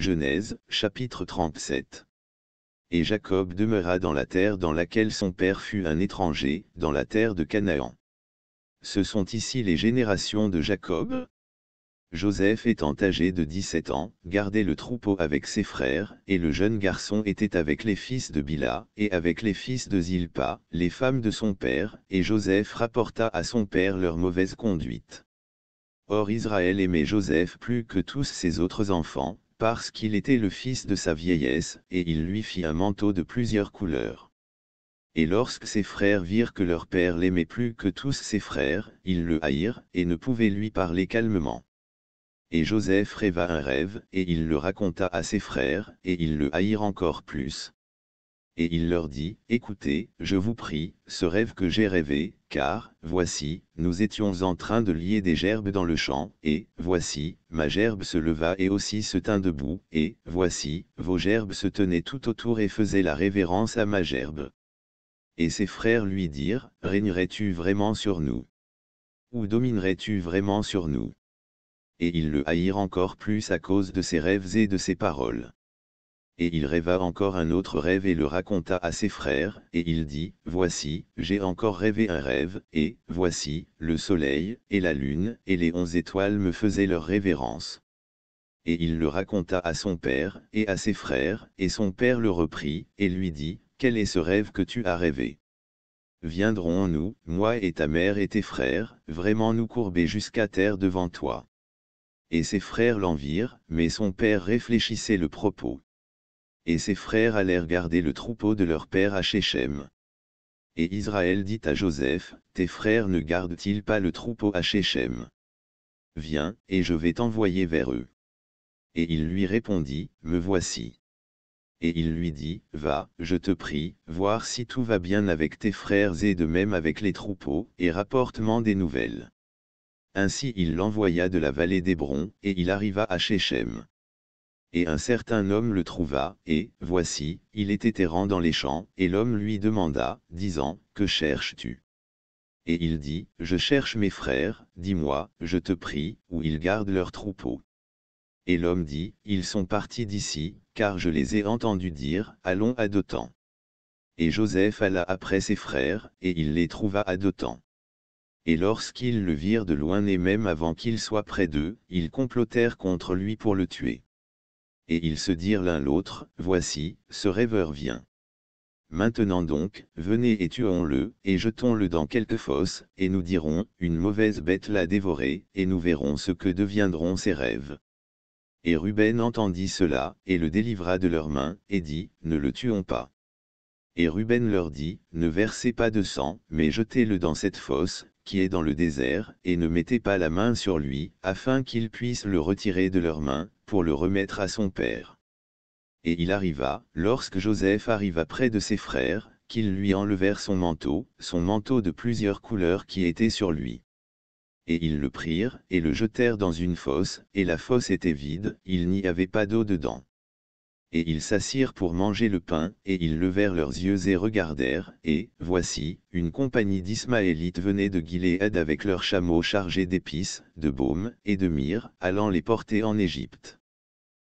Genèse, chapitre 37. Et Jacob demeura dans la terre dans laquelle son père fut un étranger, dans la terre de Canaan. Ce sont ici les générations de Jacob. Joseph étant âgé de 17 ans, gardait le troupeau avec ses frères, et le jeune garçon était avec les fils de Bila, et avec les fils de Zilpa, les femmes de son père, et Joseph rapporta à son père leur mauvaise conduite. Or Israël aimait Joseph plus que tous ses autres enfants, parce qu'il était le fils de sa vieillesse, et il lui fit un manteau de plusieurs couleurs. Et lorsque ses frères virent que leur père l'aimait plus que tous ses frères, ils le haïrent, et ne pouvaient lui parler calmement. Et Joseph rêva un rêve, et il le raconta à ses frères, et ils le haïrent encore plus et il leur dit, Écoutez, je vous prie, ce rêve que j'ai rêvé, car, voici, nous étions en train de lier des gerbes dans le champ, et, voici, ma gerbe se leva et aussi se tint debout, et, voici, vos gerbes se tenaient tout autour et faisaient la révérence à ma gerbe. Et ses frères lui dirent, Régnerais-tu vraiment sur nous Ou dominerais-tu vraiment sur nous Et ils le haïrent encore plus à cause de ses rêves et de ses paroles et il rêva encore un autre rêve et le raconta à ses frères, et il dit, Voici, j'ai encore rêvé un rêve, et, voici, le soleil, et la lune, et les onze étoiles me faisaient leur révérence. Et il le raconta à son père, et à ses frères, et son père le reprit, et lui dit, Quel est ce rêve que tu as rêvé Viendrons-nous, moi et ta mère et tes frères, vraiment nous courber jusqu'à terre devant toi Et ses frères l'envirent, mais son père réfléchissait le propos et ses frères allèrent garder le troupeau de leur père à Shechem. Et Israël dit à Joseph, Tes frères ne gardent-ils pas le troupeau à Shechem Viens, et je vais t'envoyer vers eux. Et il lui répondit, Me voici. Et il lui dit, Va, je te prie, voir si tout va bien avec tes frères et de même avec les troupeaux, et rapporte moi des nouvelles. Ainsi il l'envoya de la vallée d'Hébron, et il arriva à Shechem. Et un certain homme le trouva, et, voici, il était errant dans les champs, et l'homme lui demanda, disant, Que cherches-tu Et il dit, Je cherche mes frères, dis-moi, je te prie, où ils gardent leurs troupeaux. Et l'homme dit, Ils sont partis d'ici, car je les ai entendus dire, Allons à Dotan. Et Joseph alla après ses frères, et il les trouva à Dotan. Et lorsqu'ils le virent de loin et même avant qu'il soit près d'eux, ils complotèrent contre lui pour le tuer et ils se dirent l'un l'autre, Voici, ce rêveur vient. Maintenant donc, venez et tuons-le, et jetons-le dans quelque fosse, et nous dirons, une mauvaise bête l'a dévoré, et nous verrons ce que deviendront ses rêves. Et Ruben entendit cela, et le délivra de leurs mains, et dit, Ne le tuons pas. Et Ruben leur dit, Ne versez pas de sang, mais jetez-le dans cette fosse, qui est dans le désert, et ne mettez pas la main sur lui, afin qu'ils puissent le retirer de leurs mains, pour le remettre à son père. Et il arriva, lorsque Joseph arriva près de ses frères, qu'ils lui enlevèrent son manteau, son manteau de plusieurs couleurs qui était sur lui. Et ils le prirent, et le jetèrent dans une fosse, et la fosse était vide, il n'y avait pas d'eau dedans et ils s'assirent pour manger le pain, et ils levèrent leurs yeux et regardèrent, et, voici, une compagnie d'Ismaélites venait de Gilead avec leurs chameaux chargés d'épices, de baumes, et de myrrhe, allant les porter en Égypte.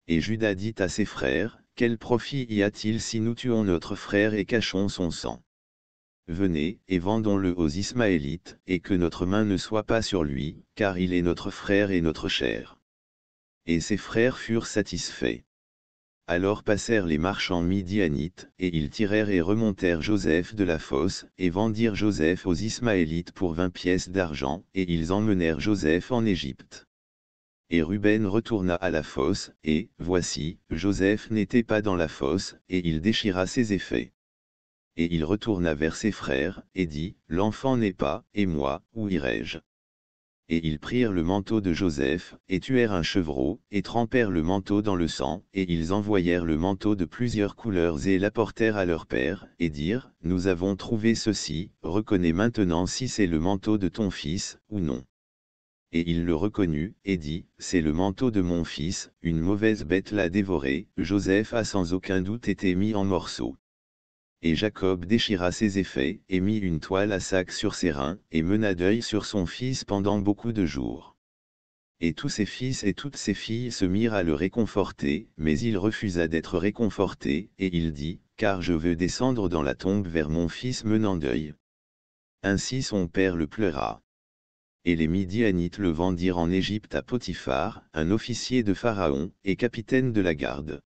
Et Judas dit à ses frères, Quel profit y a-t-il si nous tuons notre frère et cachons son sang Venez, et vendons-le aux Ismaélites, et que notre main ne soit pas sur lui, car il est notre frère et notre chair. Et ses frères furent satisfaits. Alors passèrent les marchands midianites, et ils tirèrent et remontèrent Joseph de la fosse, et vendirent Joseph aux Ismaélites pour vingt pièces d'argent, et ils emmenèrent Joseph en Égypte. Et Ruben retourna à la fosse, et, voici, Joseph n'était pas dans la fosse, et il déchira ses effets. Et il retourna vers ses frères, et dit, L'enfant n'est pas, et moi, où irai-je et ils prirent le manteau de Joseph, et tuèrent un chevreau, et trempèrent le manteau dans le sang, et ils envoyèrent le manteau de plusieurs couleurs et l'apportèrent à leur père, et dirent, Nous avons trouvé ceci, reconnais maintenant si c'est le manteau de ton fils, ou non. Et il le reconnut, et dit, C'est le manteau de mon fils, une mauvaise bête l'a dévoré, Joseph a sans aucun doute été mis en morceaux et Jacob déchira ses effets, et mit une toile à sac sur ses reins, et mena deuil sur son fils pendant beaucoup de jours. Et tous ses fils et toutes ses filles se mirent à le réconforter, mais il refusa d'être réconforté, et il dit, Car je veux descendre dans la tombe vers mon fils menant deuil. Ainsi son père le pleura. Et les Midianites le vendirent en Égypte à Potiphar, un officier de Pharaon, et capitaine de la garde.